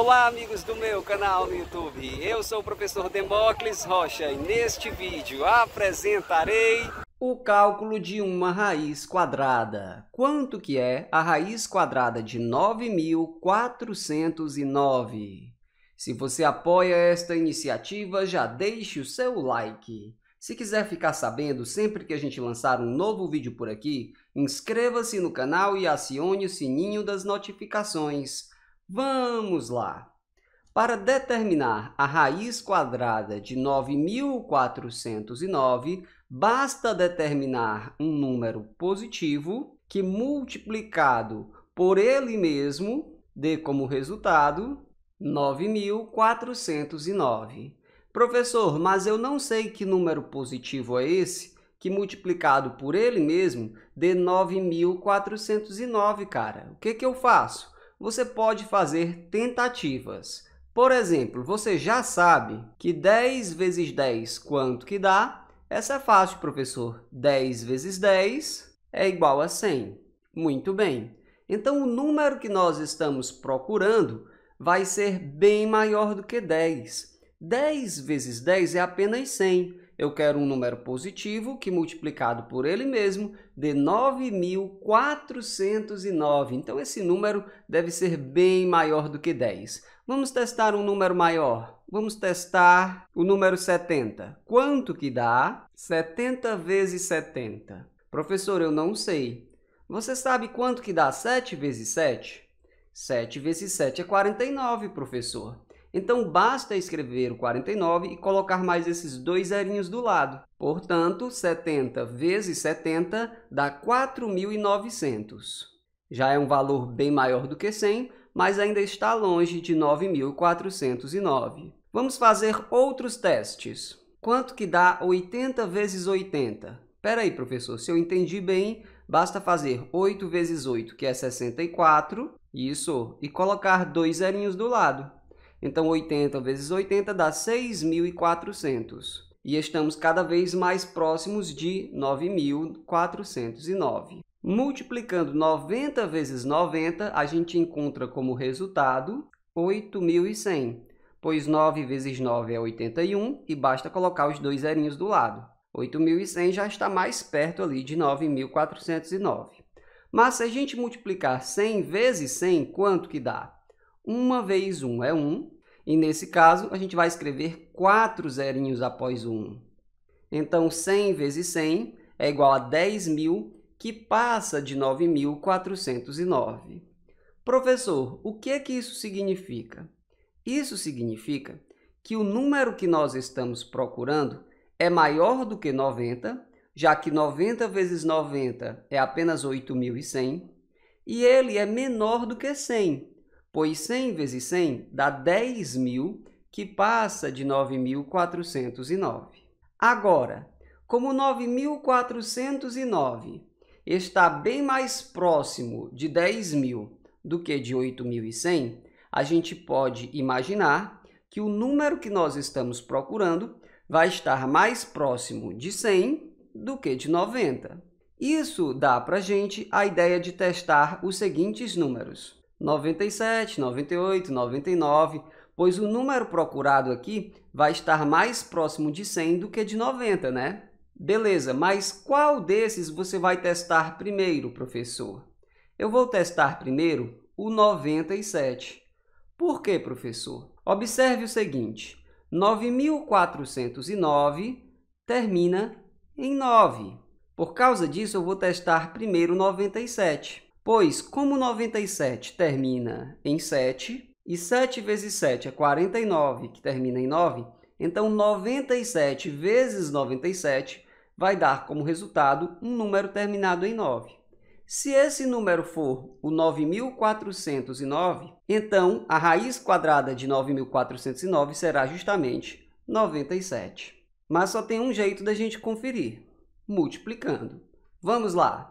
Olá amigos do meu canal no YouTube, eu sou o professor Demócles Rocha e neste vídeo apresentarei o cálculo de uma raiz quadrada. Quanto que é a raiz quadrada de 9.409? Se você apoia esta iniciativa, já deixe o seu like. Se quiser ficar sabendo sempre que a gente lançar um novo vídeo por aqui, inscreva-se no canal e acione o sininho das notificações Vamos lá! Para determinar a raiz quadrada de 9.409, basta determinar um número positivo que, multiplicado por ele mesmo, dê como resultado 9.409. Professor, mas eu não sei que número positivo é esse que multiplicado por ele mesmo dê 9.409, cara. O que, que eu faço? você pode fazer tentativas. Por exemplo, você já sabe que 10 vezes 10 quanto que dá? Essa é fácil, professor. 10 vezes 10 é igual a 100. Muito bem. Então, o número que nós estamos procurando vai ser bem maior do que 10. 10 vezes 10 é apenas 100 eu quero um número positivo que multiplicado por ele mesmo dê 9.409. Então esse número deve ser bem maior do que 10. Vamos testar um número maior. Vamos testar o número 70. Quanto que dá? 70 vezes 70. Professor, eu não sei. Você sabe quanto que dá 7 vezes 7? 7 vezes 7 é 49, professor. Então basta escrever o 49 e colocar mais esses dois zerinhos do lado. Portanto, 70 vezes 70 dá 4.900. Já é um valor bem maior do que 100, mas ainda está longe de 9.409. Vamos fazer outros testes. Quanto que dá 80 vezes 80? Espera aí, professor, se eu entendi bem, basta fazer 8 vezes 8, que é 64, isso, e colocar dois zerinhos do lado. Então 80 vezes 80 dá 6.400. E estamos cada vez mais próximos de 9.409. Multiplicando 90 vezes 90, a gente encontra como resultado 8.100, pois 9 vezes 9 é 81 e basta colocar os dois zerinhos do lado. 8.100 já está mais perto ali de 9.409. Mas se a gente multiplicar 100 vezes 100, quanto que dá? 1 vezes 1 é 1, e nesse caso a gente vai escrever 4 zerinhos após 1. Então 100 vezes 100 é igual a 10.000, que passa de 9.409. Professor, o que é que isso significa? Isso significa que o número que nós estamos procurando é maior do que 90, já que 90 vezes 90 é apenas 8.100, e ele é menor do que 100, pois 100 vezes 100 dá 10.000, que passa de 9.409. Agora, como 9.409 está bem mais próximo de 10.000 do que de 8.100, a gente pode imaginar que o número que nós estamos procurando vai estar mais próximo de 100 do que de 90. Isso dá para a gente a ideia de testar os seguintes números. 97, 98, 99, pois o número procurado aqui vai estar mais próximo de 100 do que de 90, né? Beleza, mas qual desses você vai testar primeiro, professor? Eu vou testar primeiro o 97. Por quê, professor? Observe o seguinte, 9.409 termina em 9. Por causa disso, eu vou testar primeiro 97. Pois, como 97 termina em 7, e 7 vezes 7 é 49, que termina em 9, então 97 vezes 97 vai dar como resultado um número terminado em 9. Se esse número for o 9.409, então a raiz quadrada de 9.409 será justamente 97. Mas só tem um jeito da gente conferir, multiplicando. Vamos lá!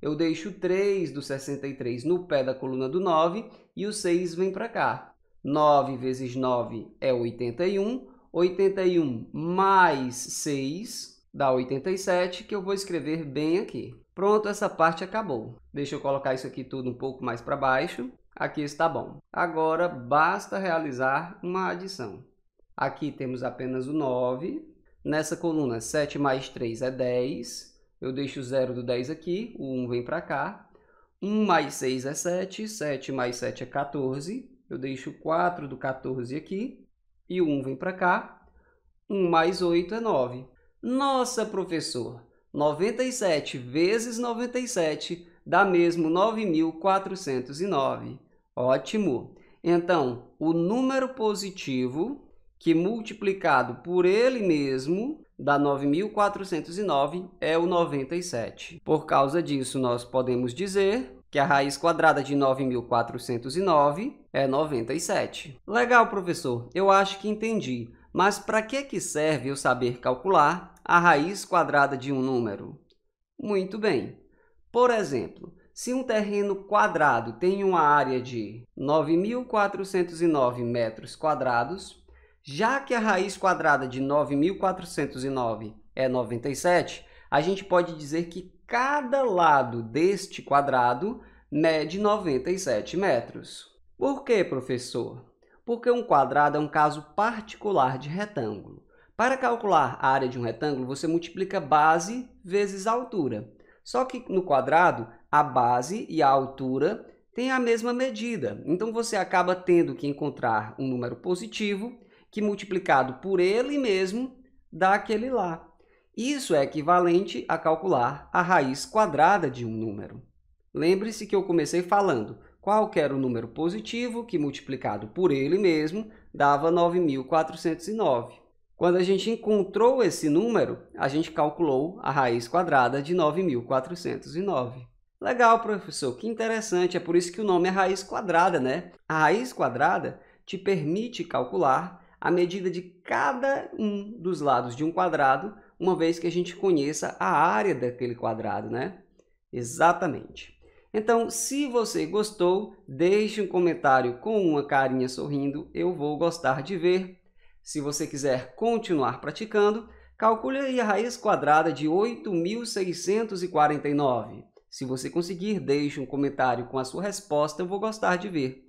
eu deixo 3 do 63 no pé da coluna do 9 e o 6 vem para cá. 9 vezes 9 é 81, 81 mais 6 dá 87, que eu vou escrever bem aqui. Pronto, essa parte acabou. Deixa eu colocar isso aqui tudo um pouco mais para baixo. Aqui está bom. Agora, basta realizar uma adição. Aqui temos apenas o 9. Nessa coluna, 7 mais 3 é 10. Eu deixo o 0 do 10 aqui, o 1 vem para cá. 1 mais 6 é 7, 7 mais 7 é 14. Eu deixo 4 do 14 aqui e o 1 vem para cá. 1 mais 8 é 9. Nossa, professor, 97 vezes 97 dá mesmo 9.409. Ótimo! Então, o número positivo que multiplicado por ele mesmo dá 9.409 é o 97. Por causa disso, nós podemos dizer que a raiz quadrada de 9.409 é 97. Legal, professor, eu acho que entendi. Mas para que, que serve eu saber calcular a raiz quadrada de um número? Muito bem. Por exemplo, se um terreno quadrado tem uma área de 9.409 metros quadrados, já que a raiz quadrada de 9.409 é 97, a gente pode dizer que cada lado deste quadrado mede 97 metros. Por que, professor? Porque um quadrado é um caso particular de retângulo. Para calcular a área de um retângulo, você multiplica base vezes altura. Só que no quadrado, a base e a altura têm a mesma medida. Então, você acaba tendo que encontrar um número positivo que multiplicado por ele mesmo dá aquele lá. Isso é equivalente a calcular a raiz quadrada de um número. Lembre-se que eu comecei falando qualquer o número positivo que multiplicado por ele mesmo dava 9.409. Quando a gente encontrou esse número, a gente calculou a raiz quadrada de 9.409. Legal, professor, que interessante, é por isso que o nome é raiz quadrada, né? A raiz quadrada te permite calcular a medida de cada um dos lados de um quadrado, uma vez que a gente conheça a área daquele quadrado, né? Exatamente. Então, se você gostou, deixe um comentário com uma carinha sorrindo, eu vou gostar de ver. Se você quiser continuar praticando, calcule aí a raiz quadrada de 8.649. Se você conseguir, deixe um comentário com a sua resposta, eu vou gostar de ver.